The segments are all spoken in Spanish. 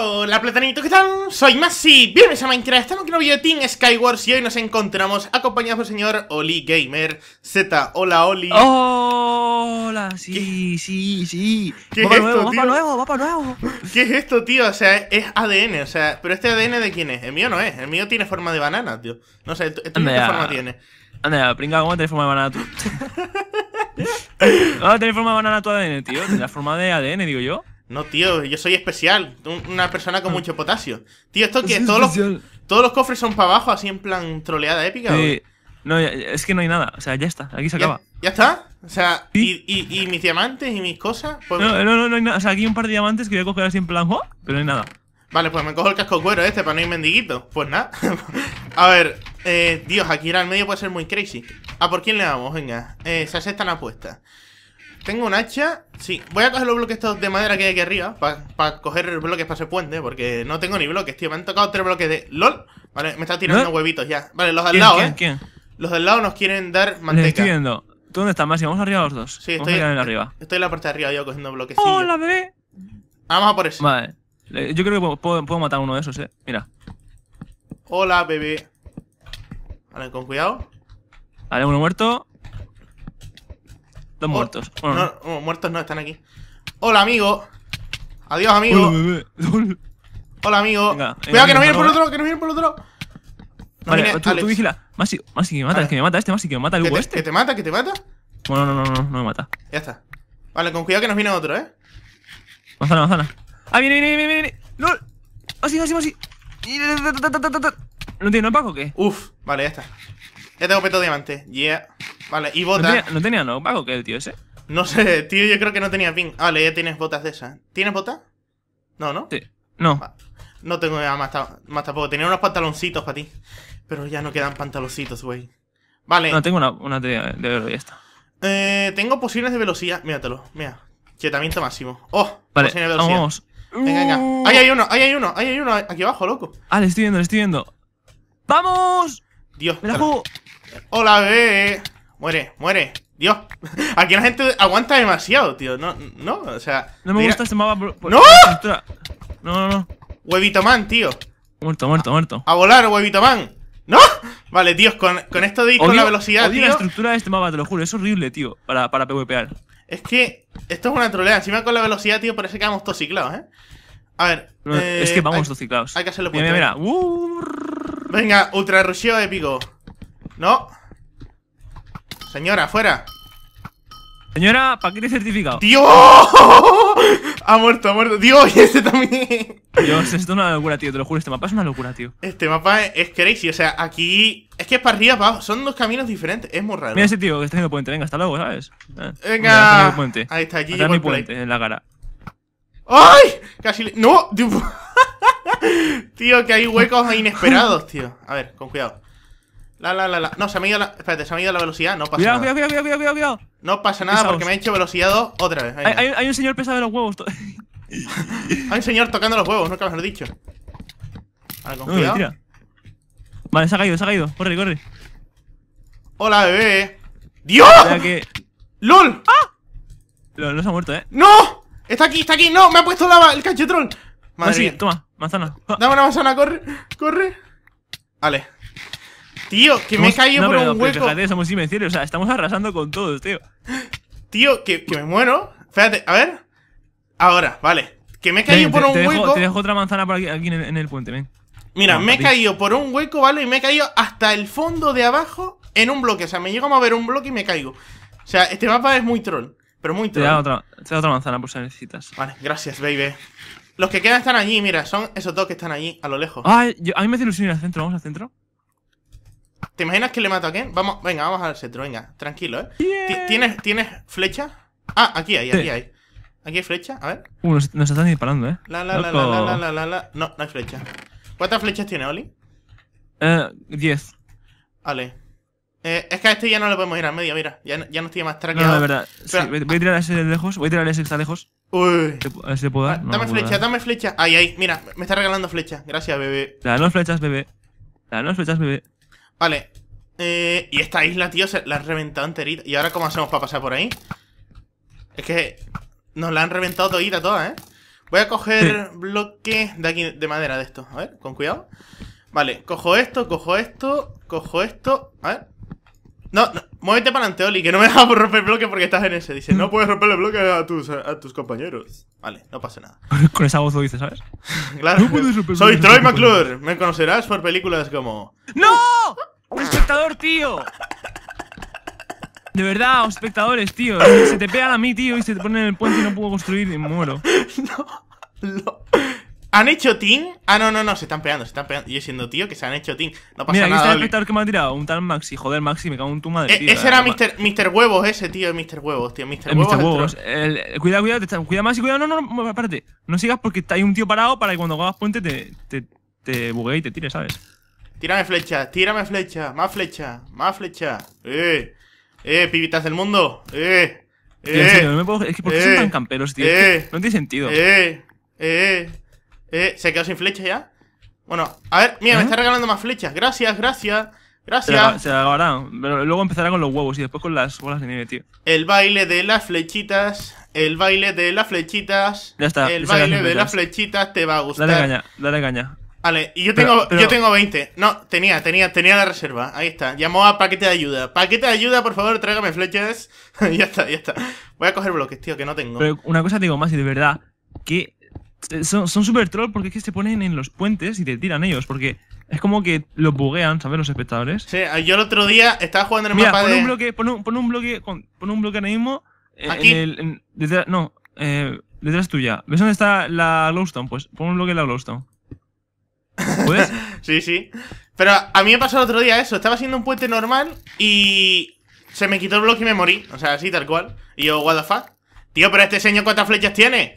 Hola platanito, ¿qué tal? Soy Masi, bienvenidos a Minecraft, estamos aquí en un video de Team Skywars y hoy nos encontramos acompañados por el señor Oli Gamer Z. Hola Oli. Hola, sí, sí, sí. ¿Qué es esto, Va para luego, va para luego. ¿Qué es esto, tío? O sea, es ADN, o sea, pero este ADN de quién es? El mío no es, el mío tiene forma de banana, tío. No sé, qué forma tiene? Anda, pringa, ¿cómo tenés forma de banana tú? ¿Cómo tenés forma de banana tu ADN, tío? La forma de ADN, digo yo. No, tío, yo soy especial. Una persona con ah. mucho potasio. Tío, ¿esto que Todos los, todos los cofres son para abajo, así en plan troleada épica. No, es que no hay nada. O sea, ya está. Aquí se acaba. ¿Ya está? O sea, y, mis diamantes y mis cosas? Pues no, no, no, hay nada. O sea, aquí un par de diamantes que voy a coger así en plan, ¿oh? pero no hay nada. Vale, pues me cojo el casco cuero este para no ir mendiguito. Pues nada. a ver, eh, Dios, aquí ir al medio puede ser muy crazy. ¿A por quién le vamos? Venga, eh, se aceptan apuestas. Tengo un hacha. Sí, voy a coger los bloques estos de madera que hay aquí arriba. Para pa coger bloques para ese puente. Porque no tengo ni bloques, tío. Me han tocado tres bloques de. ¡Lol! Vale, me está tirando huevitos ya. Vale, los del lado. eh. ¿quién? Los del lado nos quieren dar manteca. Les estoy viendo. ¿Tú dónde estás, Maxi? ¿Vamos arriba los dos? Sí, estoy, en arriba. estoy en la parte de arriba yo cogiendo bloques. ¡Hola, bebé! Vamos a por eso. Vale. Yo creo que puedo, puedo matar uno de esos, eh. Mira. Hola, bebé. Vale, con cuidado. Vale, uno muerto. Dos oh, muertos. no, oh, muertos no, están aquí. Hola, amigo. Adiós, amigo. Hola, amigo. Cuidado, eh, que nos vienen por el otro, que nos vienen por otro. vale, tú, vigila. Masi, que me mata, es que me mata este, Masi, que me mata el huevo este. ¿Que te mata? ¿Que te mata? Bueno, no, no, no, no me mata. Ya está. Vale, con cuidado que nos viene otro, ¿eh? Manzana, manzana. ¡Ah, viene, viene, viene, viene! ¡No! ¡Masi, Masi, Masi! ¿No tiene no paco o qué? Uf, vale, ya está. Ya tengo peto diamante. Yeah. Vale, y botas. ¿No tenía, ¿no pago que el tío ese? No sé, tío, yo creo que no tenía ping. Vale, ah, ya tienes botas de esas. ¿Tienes botas? No, ¿no? Sí. No. no tengo nada más, tampoco. Tenía unos pantaloncitos para ti. Pero ya no quedan pantaloncitos, güey. Vale. No, tengo una, una de, de y ya está. Eh, tengo pociones de velocidad. Míratelo, mira. Quietamiento máximo. ¡Oh! Vale, de velocidad. vamos. Venga, venga. Ahí hay uno, ahí hay uno, ahí hay uno. Aquí abajo, loco. Ah, le estoy viendo, le estoy viendo. ¡Vamos! Dios. Hola, bebé. Muere, muere. Dios. Aquí la gente aguanta demasiado, tío. No, no, o sea. No me gusta este mapa. Por, ¡No! no, no, no. Huevito man, tío. Muerto, muerto, muerto. A, volar, huevito man. ¡No! Vale, tío, con, esto de con la velocidad, tío. la estructura de este mapa, te lo juro. Es horrible, tío, para, para PvPar. Es que esto es una trolea. Encima con la velocidad, tío, parece que vamos todos ¿eh? A ver. es que eh, vamos tociclados. Hay que hacerlo por Mira, mira, mira. Venga, ultra rusheo épico. No. Señora, fuera. Señora, ¿para qué te certificado? ¡Dios! Ha muerto, ha muerto. ¡Dios! Y este también. Dios, esto es una locura, tío. Te lo juro, este mapa es una locura, tío. Este mapa es, crazy. O sea, aquí. Es que es para arriba, para abajo. Son dos caminos diferentes. Es muy raro. Mira ese tío que está haciendo puente. Venga, hasta luego, ¿sabes? Eh, venga. puente. Ahí está, allí. puente en la cara. ¡Ay! Casi le... ¡No! tío, que hay huecos inesperados, tío. A ver, con cuidado. La, la, la, la. No, se me ha ido la. Espérate, se me ha ido la velocidad. No pasa nada. Cuidado, cuidado, cuidado, cuidado. No pasa nada porque me ha hecho velocidad otra vez. hay, un señor pesado en los huevos. hay un señor tocando los huevos, nunca mejor dicho. Vale, con cuidado. Vale, se ha caído, se ha caído. Corre, corre. Hola, bebé. ¡Dios! ¡LOL! ¡Ah! LOL, no se ha muerto, eh. ¡No! Está aquí, está aquí. No, me ha puesto el cachetrón. Madre mía. toma. Manzana. Dame una manzana, corre. Corre. Vale. Tío, que me he caído por un hueco. Pero fíjate, somos invencibles. O sea, estamos arrasando con todos, tío. Tío, que, que me muero. ¡Fíjate! a ver. Ahora, vale. Que me he caído por un hueco. te dejo otra manzana por aquí, aquí en, el, puente, ven. Mira, me he caído por un hueco, ¿vale? Y me he caído hasta el fondo de abajo en un bloque. O sea, me llego a mover un bloque y me caigo. O sea, este mapa es muy troll. Pero muy troll. Te da otra, te da otra manzana por si necesitas. Vale, gracias, baby. Los que quedan están allí, mira, son esos dos que están allí, a lo lejos. Ah, a mí me hace ilusión al centro, vamos al centro. ¿Te imaginas que le mato a quién? Vamos, venga, vamos al centro, venga, tranquilo, eh. ¿Tienes, ¿Tienes flecha? Ah, aquí hay, aquí hay. Aquí hay flecha, a ver. Uh, nos, están disparando, eh. No, no hay flecha. ¿Cuántas flechas tiene, Oli? Eh, 10. Vale. Eh, es que a este ya no le podemos ir al medio, mira. Ya, ya no estoy más traqueado. No, de verdad. voy a tirar ese de lejos. Voy a tirar ese que está lejos. Uy. A ver si puedo dar. Ah, dame flecha, dame flecha. Ahí, ahí, mira, me está regalando flecha. Gracias, bebé. Danos flechas, bebé. las flechas, bebé. Vale. Eh, y esta isla, tío, se la han reventado enterita. ¿Y ahora cómo hacemos para pasar por ahí? Es que nos la han reventado todita toda, ¿eh? Voy a coger bloques de aquí, de madera de esto. A ver, con cuidado. Vale, cojo esto, cojo esto, cojo esto. A ver. No, no, muévete para adelante, Oli, que no me dejas romper el bloque porque estás en ese. Dice, no mm. puedes romper el bloque a tus, a tus compañeros. Vale, no pasa nada. Con esa voz lo dices, ¿sabes? claro. No puedes Soy Troy McClure. Me conocerás por películas como. ¡No! un ¡Espectador, tío! De verdad, espectadores, tío. Se te pegan a mí, tío, y se te ponen en el puente y no puedo construir y muero. no. no. ¿Han hecho team? Ah, no, no, no, se están pegando, se están pegando. Yo siendo tío que se han hecho team. No pasa Mira, nada. está el espectador que me ha tirado. Un tal Maxi, joder, Maxi, me cago en tu madre. E, tío, ese era Mr. Mr. Huevos, ese tío, Mr. Huevos, tío. Mr. Eh, Huevos. Mr. cuidado, cuidado, cuidado, Maxi, cuidado. No, no, no, espérate. No sigas porque hay un tío parado para que cuando hagas puente te, te, buguee y te tire, ¿sabes? Tírame flecha, tírame flecha, más flecha, más flecha. Eh, eh, pibitas del mundo. Eh, eh. Tío, no me puedo, es que, ¿por qué son eh, tan camperos, tío? Eh, es no tiene sentido. Eh, eh. Eh, se quedó sin flechas ya. Bueno, a ver, mira, me está regalando más flechas. Gracias, gracias. Gracias. Se la Pero luego empezará con los huevos y después con las bolas de nieve, tío. El baile de las flechitas. El baile de las flechitas. Ya está. El baile de las flechitas te va a gustar. Dale caña, dale caña. Vale, y yo tengo, yo tengo 20. No, tenía, tenía, tenía la reserva. Ahí está. Llamó a paquete de ayuda. Paquete de ayuda, por favor, tráigame flechas. ya está, ya está. Voy a coger bloques, tío, que no tengo. Pero una cosa te digo más, y de verdad, que eh, son súper troll porque es que se ponen en los puentes y te tiran ellos, porque es como que los buguean, ¿sabes? Los espectadores. Sí, eh, yo el otro día estaba jugando en el mapa pon de... Un bloque, pon, un, bloque, pon un bloque ahora mismo. Eh, Aquí. En el, no, detrás tuya. ¿Ves dónde está la Glowstone? Pues pon un bloque en la Glowstone. ¿Puedes? sí, sí. Pero a mí me pasó el otro día eso. Estaba haciendo un puente normal y se me quitó el bloque y me morí. O sea, así, tal cual. Y yo, what the fuck. Tío, pero este señor cuántas flechas tiene.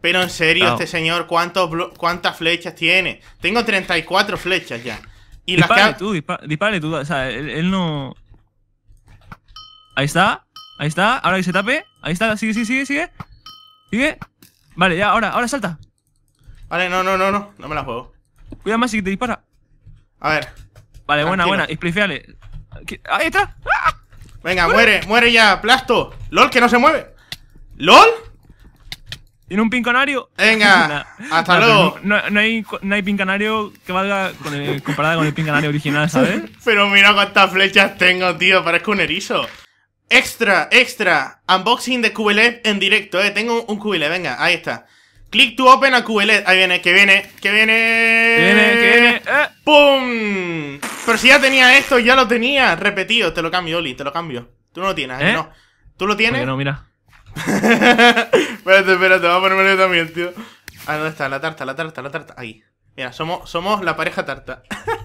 Pero en serio, este señor, ¿cuántos ¿cuántas flechas tiene? Tengo 34 flechas ya. Y dispare tú, dispare tú. O sea, él, no... Ahí está. Ahí está. Ahora que se tape. Ahí está. Sigue, sigue, sigue, sigue. Sigue. Vale, ya, ahora, ahora salta. Vale, no, no, no, no. No me la juego. Cuida más si te dispara. A ver. Vale, buena, buena. explícale Ahí está. Venga, muere, muere ya, plasto. LOL, que no se mueve. ¿LOL? ¿Tiene un pin canario? Venga, hasta luego. No, hay, no, pin canario que valga comparada con el pin canario original, ¿sabes? pero mira cuántas flechas tengo, tío, parezco un erizo. Extra, extra, unboxing de QLED en directo, eh. Tengo un QLED, venga, ahí está. Click to open a QLED. Ahí viene, que viene, que viene. Que viene, que viene. Eh. ¡Pum! Pero si ya tenía esto, ya lo tenía. Repetido, te lo cambio, Oli, te lo cambio. Tú no lo tienes, ¿Eh? no. ¿Tú lo tienes? Bueno, no, mira. espérate, espérate, vamos a ponerme yo también, tío. Ah, ¿dónde está? La tarta, la tarta, la tarta. Ahí. Mira, somos, somos la pareja tarta.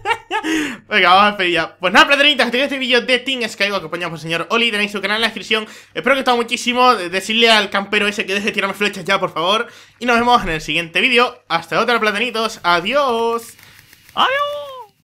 Venga, vamos a despedir ya. Pues nada, platanitas, hasta este vídeo de Team Sky, acompañado por el señor Oli. Tenéis su canal en la descripción. Espero que os gustado muchísimo. Decirle al campero ese que deje de tirarme flechas ya, por favor. Y nos vemos en el siguiente vídeo. Hasta otra, platanitos. Adiós. Adiós.